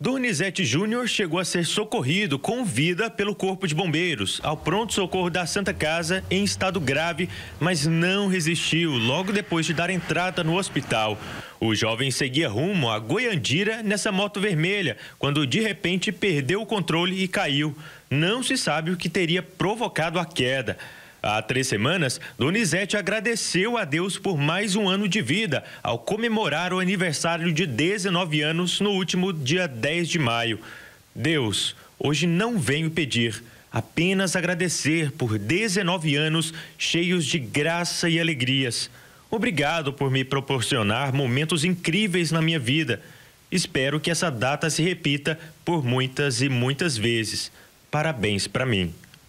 Donizete Júnior chegou a ser socorrido com vida pelo Corpo de Bombeiros ao pronto-socorro da Santa Casa em estado grave, mas não resistiu logo depois de dar entrada no hospital. O jovem seguia rumo a Goiandira nessa moto vermelha, quando de repente perdeu o controle e caiu. Não se sabe o que teria provocado a queda. Há três semanas, Donizete agradeceu a Deus por mais um ano de vida ao comemorar o aniversário de 19 anos no último dia 10 de maio. Deus, hoje não venho pedir, apenas agradecer por 19 anos cheios de graça e alegrias. Obrigado por me proporcionar momentos incríveis na minha vida. Espero que essa data se repita por muitas e muitas vezes. Parabéns para mim.